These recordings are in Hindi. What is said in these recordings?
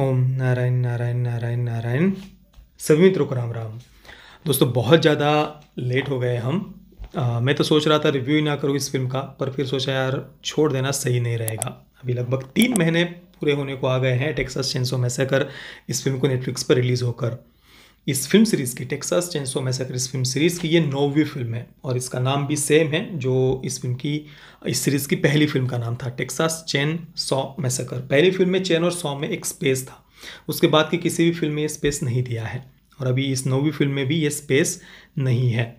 ओम नारायण नारायण नारायण नारायण सभी मित्रों को राम राम दोस्तों बहुत ज़्यादा लेट हो गए हम आ, मैं तो सोच रहा था रिव्यू ही ना करूँ इस फिल्म का पर फिर सोचा यार छोड़ देना सही नहीं रहेगा अभी लगभग तीन महीने पूरे होने को आ गए हैं टेक्सास चेंसो मैसेकर इस फिल्म को नेटफ्लिक्स पर रिलीज़ होकर इस फिल्म सीरीज़ की टेक्सास चेंसो मैसेकर इस फिल्म सीरीज़ की ये नौवीं फिल्म है और इसका नाम भी सेम है जो इस फिल्म की इस सीरीज़ की पहली फिल्म का नाम था टेक्सास चेन सॉ मैसेकर पहली फिल्म में चेन और सॉ में एक स्पेस था उसके बाद की किसी भी फिल्म में ये स्पेस नहीं दिया है और अभी इस नौवीं फिल्म में भी ये स्पेस नहीं है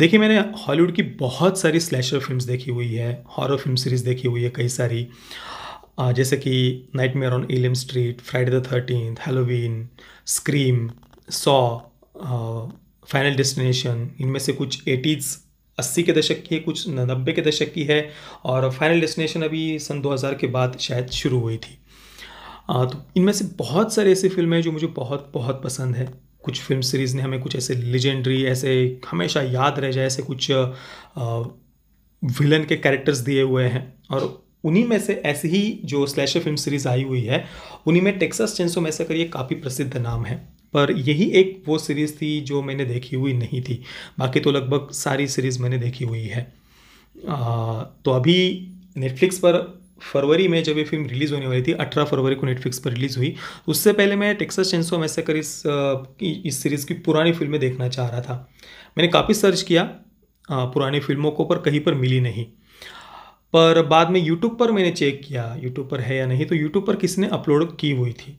देखिए मैंने हॉलीवुड की बहुत सारी स्लैशर फिल्म्स देखी हुई है हॉरर फिल्म सीरीज़ देखी हुई है कई सारी जैसे कि nightmare on Elm Street Friday the thirteen Halloween scream saw final destination इनमें से कुछ एटीज़ अस्सी के दशक की है कुछ नब्बे के दशक की है और फाइनल डेस्टिनेशन अभी सन 2000 के बाद शायद शुरू हुई थी आ, तो इनमें से बहुत सारे ऐसी फिल्में हैं जो मुझे बहुत बहुत पसंद है कुछ फिल्म सीरीज़ ने हमें कुछ ऐसे लेजेंडरी ऐसे हमेशा याद रह जाए ऐसे कुछ विलन के कैरेक्टर्स दिए हुए हैं और उन्हीं में से ऐसी ही जो स्लैशर फिल्म सीरीज़ आई हुई है उन्हीं में टेक्सास चेंसो मैसेकर ये काफ़ी प्रसिद्ध नाम है पर यही एक वो सीरीज़ थी जो मैंने देखी हुई नहीं थी बाकी तो लगभग सारी सीरीज़ मैंने देखी हुई है आ, तो अभी नेटफ्लिक्स पर फरवरी में जब ये फिल्म रिलीज़ होने वाली थी 18 फरवरी को नेटफ्लिक्स पर रिलीज़ हुई उससे पहले मैं टेक्सास चेंसो मैसेकर इस इस सीरीज़ की पुरानी फिल्में देखना चाह रहा था मैंने काफ़ी सर्च किया पुरानी फिल्मों को पर कहीं पर मिली नहीं पर बाद में यूट्यूब पर मैंने चेक किया यूट्यूब पर है या नहीं तो यूट्यूब पर किसने अपलोड की हुई थी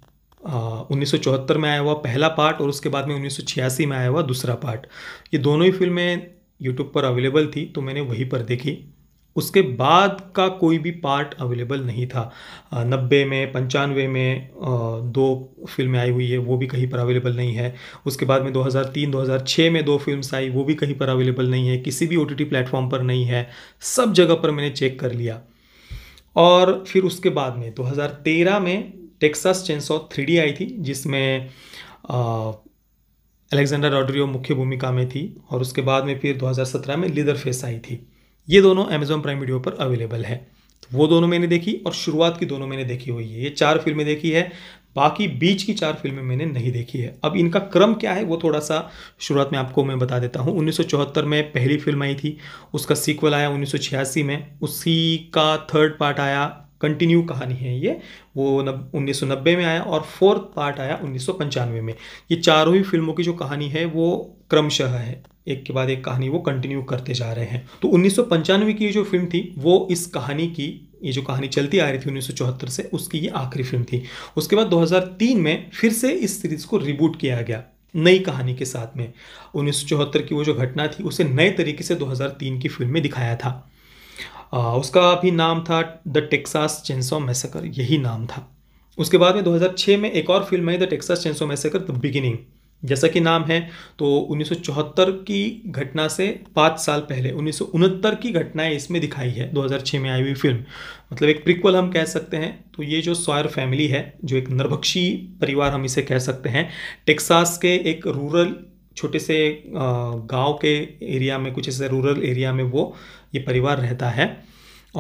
उन्नीस में आया हुआ पहला पार्ट और उसके बाद में उन्नीस में आया हुआ दूसरा पार्ट ये दोनों ही फिल्में यूट्यूब पर अवेलेबल थी तो मैंने वहीं पर देखी उसके बाद का कोई भी पार्ट अवेलेबल नहीं था नब्बे में पंचानवे में दो फिल्में आई हुई है वो भी कहीं पर अवेलेबल नहीं है उसके बाद में 2003 2006 में दो फिल्म्स आई वो भी कहीं पर अवेलेबल नहीं है किसी भी ओ टी प्लेटफॉर्म पर नहीं है सब जगह पर मैंने चेक कर लिया और फिर उसके बाद में 2013 में टेक्सास ऑफ थ्री आई थी जिसमें अलेक्जेंडर ऑड्रियो मुख्य भूमिका में थी और उसके बाद में फिर 2017 में लीदर फेस आई थी ये दोनों अमेजोन प्राइम वीडियो पर अवेलेबल है तो वो दोनों मैंने देखी और शुरुआत की दोनों मैंने देखी हुई है ये चार फिल्में देखी है बाकी बीच की चार फिल्में मैंने नहीं देखी है अब इनका क्रम क्या है वो थोड़ा सा शुरुआत में आपको मैं बता देता हूँ उन्नीस में पहली फिल्म आई थी उसका सीक्वल आया उन्नीस में उसी का थर्ड पार्ट आया कंटिन्यू कहानी है ये वो नब उन्नीस में आया और फोर्थ पार्ट आया उन्नीस में ये चारों ही फिल्मों की जो कहानी है वो क्रमशः है एक के बाद एक कहानी वो कंटिन्यू करते जा रहे हैं तो उन्नीस की ये जो फिल्म थी वो इस कहानी की ये जो कहानी चलती आ रही थी उन्नीस से उसकी ये आखिरी फिल्म थी उसके बाद 2003 में फिर से इस सीरीज़ को रिबूट किया गया नई कहानी के साथ में उन्नीस की वो जो घटना थी उसे नए तरीके से 2003 की फिल्म में दिखाया था आ, उसका भी नाम था द टेक्सास चेंसो मैसेकर यही नाम था उसके बाद में 2006 में एक और फिल्म आई the Texas chainsaw massacre the beginning जैसा कि नाम है तो 1974 की घटना से पाँच साल पहले उन्नीस की घटनाएं इसमें दिखाई है 2006 में आई हुई फिल्म मतलब एक प्रिक्वल हम कह सकते हैं तो ये जो सॉयर फैमिली है जो एक नरभक्षी परिवार हम इसे कह सकते हैं टेक्सास के एक रूरल छोटे से गांव के एरिया में कुछ ऐसे रूरल एरिया में वो ये परिवार रहता है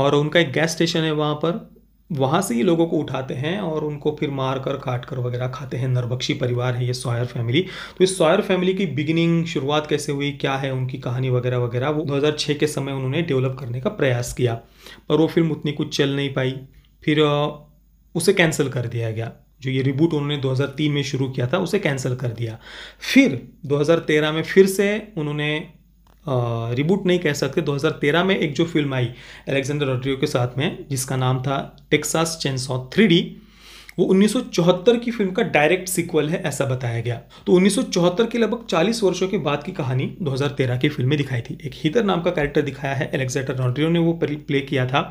और उनका एक गैस स्टेशन है वहाँ पर वहाँ से ही लोगों को उठाते हैं और उनको फिर मार कर काट कर वगैरह खाते हैं नरबक्षी परिवार है ये सॉयर फैमिली तो इस सॉयर फैमिली की बिगिनिंग शुरुआत कैसे हुई क्या है उनकी कहानी वगैरह वगैरह वो 2006 के समय उन्होंने डेवलप करने का प्रयास किया पर वो फिल्म उतनी कुछ चल नहीं पाई फिर उसे कैंसिल कर दिया गया जो ये रिबूट उन्होंने 2003 में शुरू किया था उसे कैंसिल कर दिया फिर 2013 में फिर से उन्होंने रिबूट नहीं कह सकते 2013 में एक जो फिल्म आई एलेक्जेंडर रॉड्रियो के साथ में जिसका नाम था टेक्सास चेंसॉ थ्री वो 1974 की फिल्म का डायरेक्ट सिक्वल है ऐसा बताया गया तो 1974 के लगभग 40 वर्षों के बाद की कहानी 2013 की फिल्म में दिखाई थी एक हीतर नाम का कैरेक्टर दिखाया है एलेक्जेंडर रॉड्रियो ने वो प्ले किया था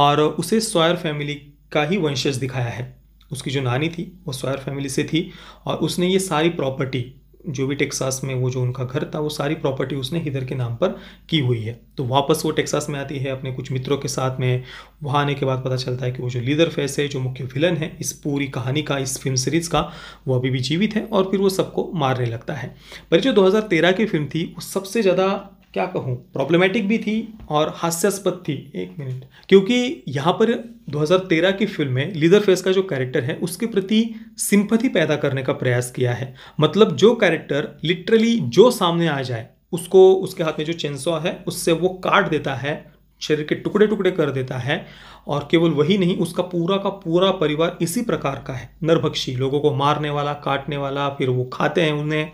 और उसे सॉयर फैमिली का ही वंशज दिखाया है उसकी जो नानी थी वो सॉयर फैमिली से थी और उसने ये सारी प्रॉपर्टी जो भी टेक्सास में वो जो उनका घर था वो सारी प्रॉपर्टी उसने हिदर के नाम पर की हुई है तो वापस वो टेक्सास में आती है अपने कुछ मित्रों के साथ में वहाँ आने के बाद पता चलता है कि वो जो लीडर फेस है जो मुख्य विलन है इस पूरी कहानी का इस फिल्म सीरीज़ का वो अभी भी जीवित है और फिर वो सबको मारने लगता है पर जो दो की फिल्म थी वो सबसे ज़्यादा क्या कहूँ प्रॉब्लमेटिक भी थी और हास्यास्पद थी एक मिनट क्योंकि यहाँ पर 2013 की फिल्म में लीदर फेस का जो कैरेक्टर है उसके प्रति सिंपथी पैदा करने का प्रयास किया है मतलब जो कैरेक्टर लिटरली जो सामने आ जाए उसको उसके हाथ में जो चेंसो है उससे वो काट देता है शरीर के टुकड़े टुकड़े कर देता है और केवल वही नहीं उसका पूरा का पूरा परिवार इसी प्रकार का है नरभक्षी लोगों को मारने वाला काटने वाला फिर वो खाते हैं उन्हें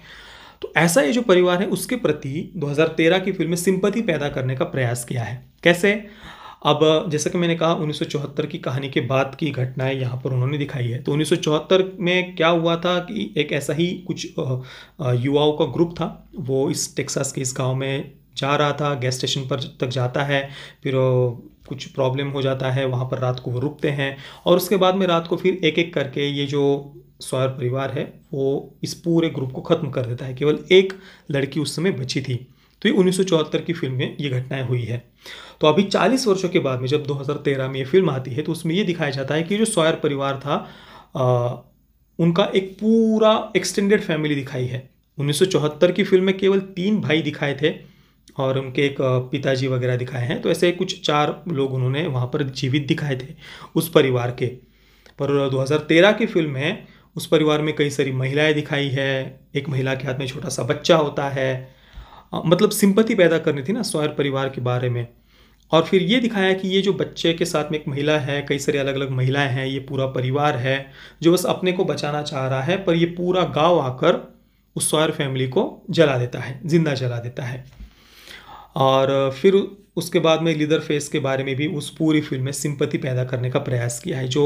तो ऐसा ये जो परिवार है उसके प्रति 2013 की फिल्म में सिंपति पैदा करने का प्रयास किया है कैसे अब जैसा कि मैंने कहा 1974 की कहानी के बाद की घटनाएं यहाँ पर उन्होंने दिखाई है तो 1974 में क्या हुआ था कि एक ऐसा ही कुछ युवाओं का ग्रुप था वो इस टेक्सास के इस गांव में जा रहा था गैस स्टेशन पर तक जाता है फिर वो कुछ प्रॉब्लम हो जाता है वहाँ पर रात को वो रुकते हैं और उसके बाद में रात को फिर एक एक करके ये जो सौर परिवार है वो इस पूरे ग्रुप को ख़त्म कर देता है केवल एक लड़की उस समय बची थी तो ये उन्नीस की फिल्म में ये घटनाएं हुई है तो अभी 40 वर्षों के बाद में जब 2013 में ये फिल्म आती है तो उसमें ये दिखाया जाता है कि जो सॉयर परिवार था आ, उनका एक पूरा एक्सटेंडेड फैमिली दिखाई है 1974 की फिल्म में केवल तीन भाई दिखाए थे और उनके एक पिताजी वगैरह दिखाए हैं तो ऐसे कुछ चार लोग उन्होंने वहाँ पर जीवित दिखाए थे उस परिवार के पर 2013 की फिल्म में उस परिवार में कई सारी महिलाएं दिखाई है एक महिला के हाथ में छोटा सा बच्चा होता है मतलब सिंपति पैदा करनी थी ना स्वयर परिवार के बारे में और फिर ये दिखाया कि ये जो बच्चे के साथ में एक महिला है कई सारी अलग अलग महिलाएं हैं ये पूरा परिवार है जो बस अपने को बचाना चाह रहा है पर ये पूरा गांव आकर उस सॉयर फैमिली को जला देता है जिंदा जला देता है और फिर उसके बाद में लीदर फेस के बारे में भी उस पूरी फिल्म में सिंपति पैदा करने का प्रयास किया है जो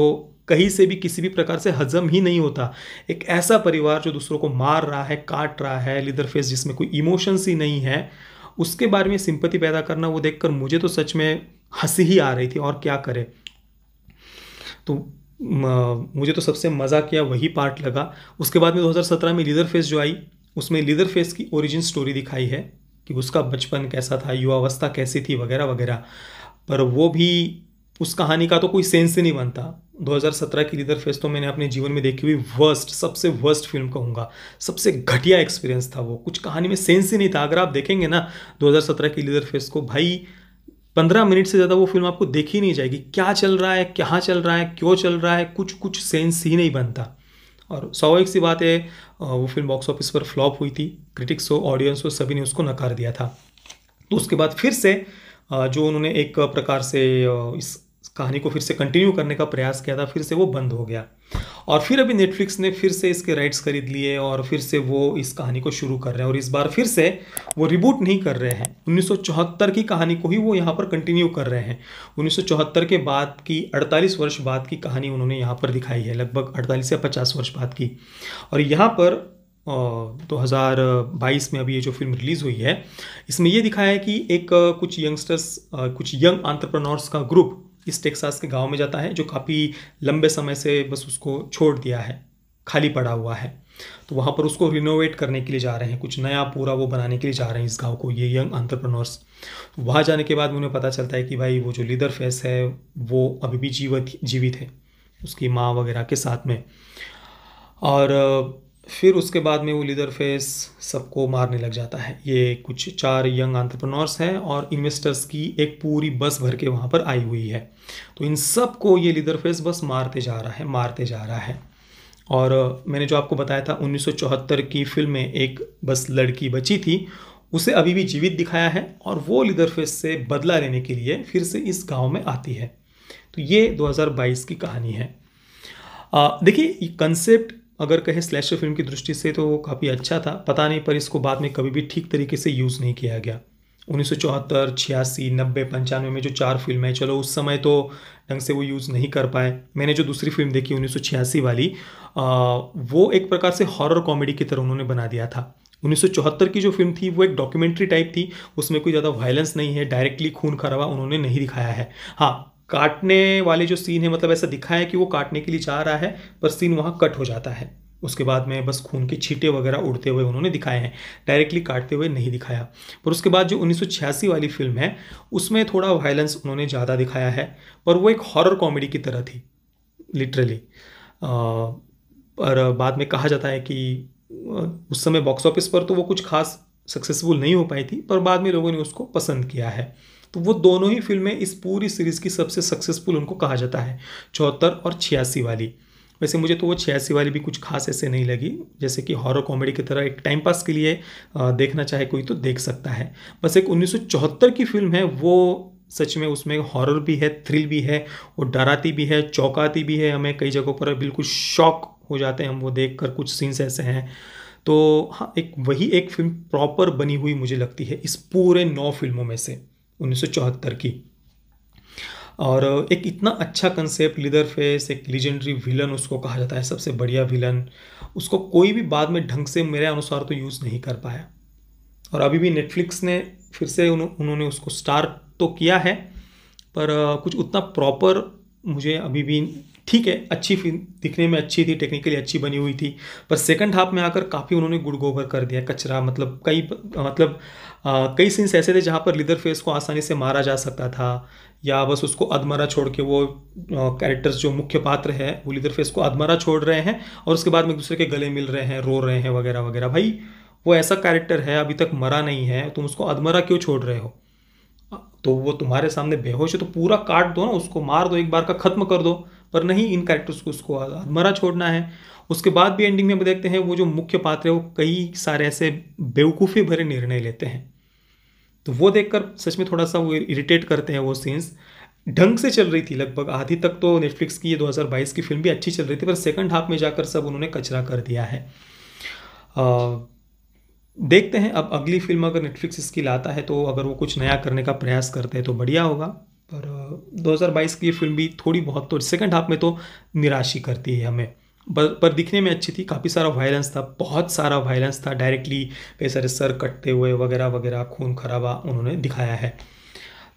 कहीं से भी किसी भी प्रकार से हजम ही नहीं होता एक ऐसा परिवार जो दूसरों को मार रहा है काट रहा है लीदर फेस जिसमें कोई इमोशंस ही नहीं है उसके बारे में सिंपति पैदा करना वो देखकर मुझे तो सच में हंसी ही आ रही थी और क्या करे तो मुझे तो सबसे मज़ा किया वही पार्ट लगा उसके बाद में 2017 में लीदर फेस जो आई उसमें लीदर फेस की ओरिजिन स्टोरी दिखाई है कि उसका बचपन कैसा था युवावस्था कैसी थी वगैरह वगैरह पर वो भी उस कहानी का तो कोई सेंस ही नहीं बनता 2017 की लीडर फेस्ट तो मैंने अपने जीवन में देखी हुई वर्स्ट सबसे वर्स्ट फिल्म कहूँगा सबसे घटिया एक्सपीरियंस था वो कुछ कहानी में सेंस ही नहीं था अगर आप देखेंगे ना 2017 की लीडर फेस्ट को भाई पंद्रह मिनट से ज़्यादा वो फिल्म आपको देखी नहीं जाएगी क्या चल रहा है कहाँ चल रहा है क्यों चल रहा है कुछ कुछ सेंस ही नहीं बनता और स्वाभाविक सी बात है वो फिल्म बॉक्स ऑफिस पर फ्लॉप हुई थी क्रिटिक्स हो ऑडियंस हो सभी ने उसको नकार दिया था तो उसके बाद फिर से जो उन्होंने एक प्रकार से इस कहानी को फिर से कंटिन्यू करने का प्रयास किया था फिर से वो बंद हो गया और फिर अभी नेटफ्लिक्स ने फिर से इसके राइट्स खरीद लिए और फिर से वो इस कहानी को शुरू कर रहे हैं और इस बार फिर से वो रिबूट नहीं कर रहे हैं 1974 की कहानी को ही वो यहाँ पर कंटिन्यू कर रहे हैं 1974 के बाद की 48 वर्ष बाद की कहानी उन्होंने यहाँ पर दिखाई है लगभग अड़तालीस या पचास वर्ष बाद की और यहाँ पर दो हज़ार बाईस में अभी ये जो फिल्म रिलीज़ हुई है इसमें यह दिखाया है कि एक कुछ यंगस्टर्स कुछ यंग आंट्रप्रनोर्स का ग्रुप इस टेक्सास के गांव में जाता है जो काफ़ी लंबे समय से बस उसको छोड़ दिया है खाली पड़ा हुआ है तो वहाँ पर उसको रिनोवेट करने के लिए जा रहे हैं कुछ नया पूरा वो बनाने के लिए जा रहे हैं इस गांव को ये यंग अंतरप्रनोर्स तो वहाँ जाने के बाद उन्हें पता चलता है कि भाई वो जो लीडर फेस है वो अभी भी जीवित जीवित है उसकी माँ वगैरह के साथ में और फिर उसके बाद में वो लीडर फेस सबको मारने लग जाता है ये कुछ चार यंग आंट्रप्रनोर्स हैं और इन्वेस्टर्स की एक पूरी बस भर के वहाँ पर आई हुई है तो इन सब को ये लीडर फेस बस मारते जा रहा है मारते जा रहा है और मैंने जो आपको बताया था 1974 की फिल्म में एक बस लड़की बची थी उसे अभी भी जीवित दिखाया है और वो लीडर फेस से बदला लेने के लिए फिर से इस गाँव में आती है तो ये दो की कहानी है देखिए कंसेप्ट अगर कहे स्लैशर फिल्म की दृष्टि से तो वो काफ़ी अच्छा था पता नहीं पर इसको बाद में कभी भी ठीक तरीके से यूज़ नहीं किया गया उन्नीस सौ चौहत्तर छियासी नब्बे पंचानवे में जो चार फिल्म हैं चलो उस समय तो ढंग से वो यूज़ नहीं कर पाए मैंने जो दूसरी फिल्म देखी उन्नीस सौ छियासी वाली आ, वो एक प्रकार से हॉरर कॉमेडी की तरह उन्होंने बना दिया था उन्नीस सौ चौहत्तर की जो फिल्म थी वो एक डॉक्यूमेंट्री टाइप थी उसमें कोई ज़्यादा वायलेंस नहीं है डायरेक्टली खून खराबा उन्होंने नहीं दिखाया है हाँ काटने वाले जो सीन है मतलब ऐसा दिखा है कि वो काटने के लिए जा रहा है पर सीन वहाँ कट हो जाता है उसके बाद में बस खून के छींटे वगैरह उड़ते हुए उन्होंने दिखाए हैं डायरेक्टली काटते हुए नहीं दिखाया पर उसके बाद जो उन्नीस वाली फिल्म है उसमें थोड़ा वायलेंस उन्होंने ज़्यादा दिखाया है पर वो एक हॉरर कॉमेडी की तरह थी लिटरली और बाद में कहा जाता है कि उस समय बॉक्स ऑफिस पर तो वो कुछ खास सक्सेसफुल नहीं हो पाई थी पर बाद में लोगों ने उसको पसंद किया है तो वो दोनों ही फिल्में इस पूरी सीरीज़ की सबसे सक्सेसफुल उनको कहा जाता है चौहत्तर और छियासी वाली वैसे मुझे तो वो छियासी वाली भी कुछ खास ऐसे नहीं लगी जैसे कि हॉरर कॉमेडी की तरह एक टाइम पास के लिए देखना चाहे कोई तो देख सकता है बस एक उन्नीस की फिल्म है वो सच में उसमें हॉरर भी है थ्रिल भी है वो डराती भी है चौंकाती भी है हमें कई जगहों पर बिल्कुल शॉक हो जाते हैं हम वो देख कर कुछ सीन्स ऐसे हैं तो हाँ एक वही एक फिल्म प्रॉपर बनी हुई मुझे लगती है इस पूरे नौ फिल्मों में से उन्नीस की और एक इतना अच्छा कंसेप्ट लीडर फेस एक लीजेंडरी विलन उसको कहा जाता है सबसे बढ़िया विलन उसको कोई भी बाद में ढंग से मेरे अनुसार तो यूज़ नहीं कर पाया और अभी भी नेटफ्लिक्स ने फिर से उन, उन्होंने उसको स्टार तो किया है पर कुछ उतना प्रॉपर मुझे अभी भी ठीक है अच्छी फिल्म दिखने में अच्छी थी टेक्निकली अच्छी बनी हुई थी पर सेकंड हाफ में आकर काफ़ी उन्होंने गुड़ गोबर कर दिया कचरा मतलब कई मतलब आ, कई सीन्स ऐसे थे जहाँ पर लीदर फेस को आसानी से मारा जा सकता था या बस उसको अधमरा छोड़ के वो कैरेक्टर्स जो मुख्य पात्र है वो लीदर फेस को अधमरा छोड़ रहे हैं और उसके बाद में एक दूसरे के गले मिल रहे हैं रो रहे हैं वगैरह वगैरह भाई वो ऐसा कैरेक्टर है अभी तक मरा नहीं है तुम उसको अधमरा क्यों छोड़ रहे हो तो वो तुम्हारे सामने बेहोश है तो पूरा काट दो ना उसको मार दो एक बार का ख़त्म कर दो पर नहीं इन कैरेक्टर्स को उसको अधमरा छोड़ना है उसके बाद भी एंडिंग में हम देखते हैं वो जो मुख्य पात्र है वो कई सारे ऐसे बेवकूफ़ी भरे निर्णय लेते हैं तो वो देखकर सच में थोड़ा सा वो इरिटेट करते हैं वो सीन्स ढंग से चल रही थी लगभग आधी तक तो नेटफ्लिक्स की ये 2022 की फिल्म भी अच्छी चल रही थी पर सेकंड हाफ में जाकर सब उन्होंने कचरा कर दिया है आ, देखते हैं अब अगली फिल्म अगर नेटफ्लिक्स इसकी लाता है तो अगर वो कुछ नया करने का प्रयास करते हैं तो बढ़िया होगा पर 2022 की फिल्म भी थोड़ी बहुत तो सेकंड हाफ में तो निराश ही करती है हमें पर पर दिखने में अच्छी थी काफ़ी सारा वायलेंस था बहुत सारा वायलेंस था डायरेक्टली सारे सर कटते हुए वगैरह वगैरह खून खराबा उन्होंने दिखाया है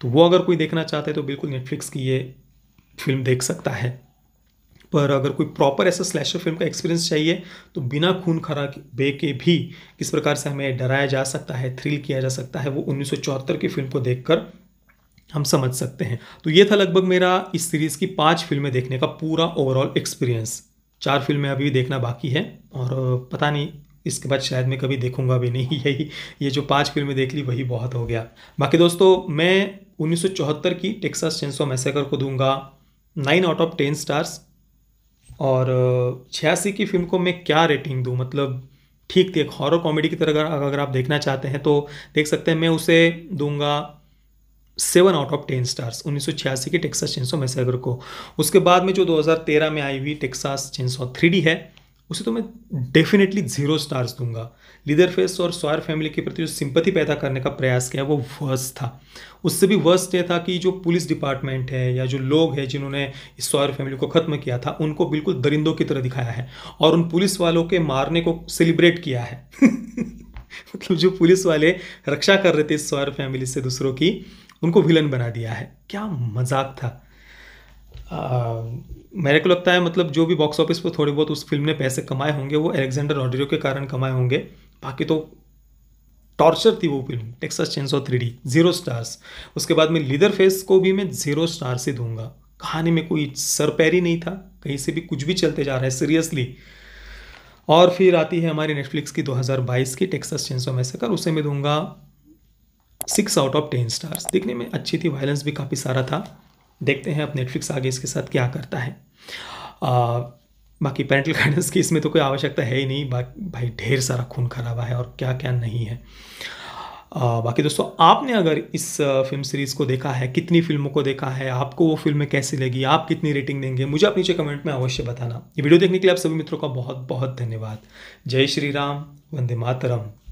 तो वो अगर कोई देखना चाहते है तो बिल्कुल नेटफ्लिक्स की ये फिल्म देख सकता है पर अगर कोई प्रॉपर ऐसा स्लैशर फिल्म का एक्सपीरियंस चाहिए तो बिना खून खरा बे के भी किस प्रकार से हमें डराया जा सकता है थ्रिल किया जा सकता है वो उन्नीस की फिल्म को देखकर हम समझ सकते हैं तो ये था लगभग मेरा इस सीरीज़ की पाँच फिल्में देखने का पूरा ओवरऑल एक्सपीरियंस चार फिल्में अभी देखना बाकी है और पता नहीं इसके बाद शायद मैं कभी देखूंगा भी नहीं यही ये जो पांच फिल्में देख ली वही बहुत हो गया बाकी दोस्तों मैं 1974 की टेक्सास चेंसो मैसेकर को दूंगा nine out of ten stars और छियासी की फिल्म को मैं क्या रेटिंग दूँ मतलब ठीक थी एक हॉरर कॉमेडी की तरह अगर आप देखना चाहते हैं तो देख सकते हैं मैं उसे दूंगा seven out of ten stars उन्नीस के टेक्सास चेंसो मैसेगर को उसके बाद में जो 2013 में आई हुई टेक्सास चेंसो थ्री है उसे तो मैं डेफिनेटली जीरो स्टार्स दूंगा लीडर फेस और स्वायर फैमिली के प्रति जो सिंपथी पैदा करने का प्रयास किया वो वर्स्ट था उससे भी वर्स्ट ये था कि जो पुलिस डिपार्टमेंट है या जो लोग हैं जिन्होंने इस स्वायर फैमिली को ख़त्म किया था उनको बिल्कुल दरिंदों की तरह दिखाया है और उन पुलिस वालों के मारने को सेलिब्रेट किया है मतलब जो पुलिस वाले रक्षा कर रहे थे इस स्वायर फैमिली से दूसरों की उनको विलन बना दिया है क्या मजाक था आ, मेरे को लगता है मतलब जो भी बॉक्स ऑफिस पर थोड़े बहुत उस फिल्म ने पैसे कमाए होंगे वो एलेक्जेंडर ऑडियो के कारण कमाए होंगे बाकी तो टॉर्चर थी वो film Texas of three D zero stars उसके बाद में लीडर फेस को भी मैं जीरो स्टार से दूंगा कहानी में कोई सरपैरी नहीं था कहीं से भी कुछ भी चलते जा रहा है सीरियसली और फिर आती है हमारी नेटफ्लिक्स की 2022 की टेक्सास ऑफ मैसेकर उसे मैं दूंगा six out of ten stars देखने में अच्छी थी वायलेंस भी काफ़ी सारा था देखते हैं अब नेटफ्लिक्स आगे इसके साथ क्या करता है आ, बाकी पेरेंटल गाइडेंस की इसमें तो कोई आवश्यकता है ही नहीं भाई ढेर सारा खून खराबा है और क्या क्या नहीं है आ, बाकी दोस्तों आपने अगर इस फिल्म सीरीज़ को देखा है कितनी फिल्मों को देखा है आपको वो फिल्में कैसी लगी आप कितनी रेटिंग देंगे मुझे आप नीचे कमेंट में अवश्य बताना ये वीडियो देखने के लिए आप सभी मित्रों का बहुत बहुत धन्यवाद जय श्री राम वंदे मातरम